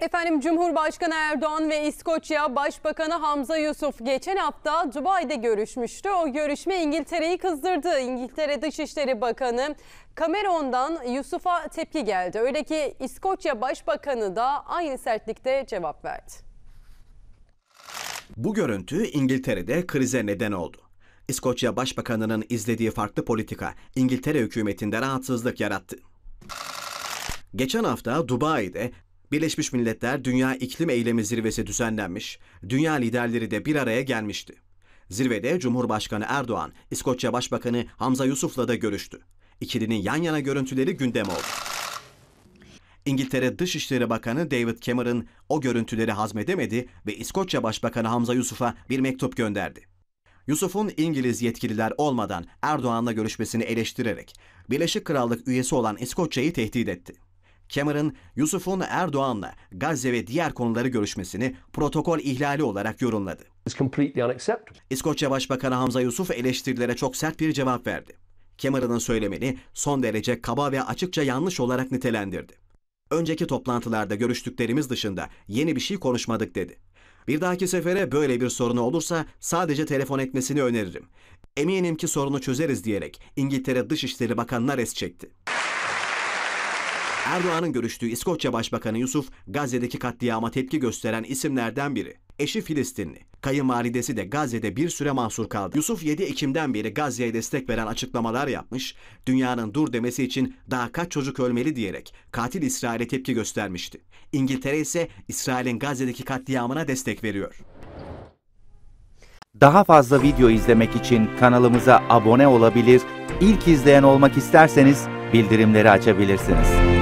Efendim Cumhurbaşkanı Erdoğan ve İskoçya Başbakanı Hamza Yusuf geçen hafta Dubai'de görüşmüştü. O görüşme İngiltere'yi kızdırdı. İngiltere Dışişleri Bakanı Cameron'dan Yusuf'a tepki geldi. Öyle ki İskoçya Başbakanı da aynı sertlikte cevap verdi. Bu görüntü İngiltere'de krize neden oldu. İskoçya Başbakanı'nın izlediği farklı politika İngiltere hükümetinde rahatsızlık yarattı. Geçen hafta Dubai'de Birleşmiş Milletler Dünya İklim Eylemi Zirvesi düzenlenmiş, dünya liderleri de bir araya gelmişti. Zirvede Cumhurbaşkanı Erdoğan, İskoçya Başbakanı Hamza Yusuf'la da görüştü. İkilinin yan yana görüntüleri gündem oldu. İngiltere Dışişleri Bakanı David Cameron o görüntüleri hazmedemedi ve İskoçya Başbakanı Hamza Yusuf'a bir mektup gönderdi. Yusuf'un İngiliz yetkililer olmadan Erdoğan'la görüşmesini eleştirerek Birleşik Krallık üyesi olan İskoçya'yı tehdit etti. Cameron, Yusuf'un Erdoğan'la Gazze ve diğer konuları görüşmesini protokol ihlali olarak yorumladı. İskoçya Başbakanı Hamza Yusuf eleştirilere çok sert bir cevap verdi. Cameron'ın söylemini son derece kaba ve açıkça yanlış olarak nitelendirdi. Önceki toplantılarda görüştüklerimiz dışında yeni bir şey konuşmadık dedi. Bir dahaki sefere böyle bir sorunu olursa sadece telefon etmesini öneririm. Eminim ki sorunu çözeriz diyerek İngiltere Dışişleri Bakanı'na res çekti. Erdoğan'ın görüştüğü İskoçya Başbakanı Yusuf, Gazze'deki katliama tepki gösteren isimlerden biri. Eşi Filistinli. Kayınvalidesi de Gazze'de bir süre mahsur kaldı. Yusuf 7 Ekim'den beri Gazze'ye destek veren açıklamalar yapmış, dünyanın dur demesi için daha kaç çocuk ölmeli diyerek katil İsrail'e tepki göstermişti. İngiltere ise İsrail'in Gazze'deki katliamına destek veriyor. Daha fazla video izlemek için kanalımıza abone olabilir, ilk izleyen olmak isterseniz bildirimleri açabilirsiniz.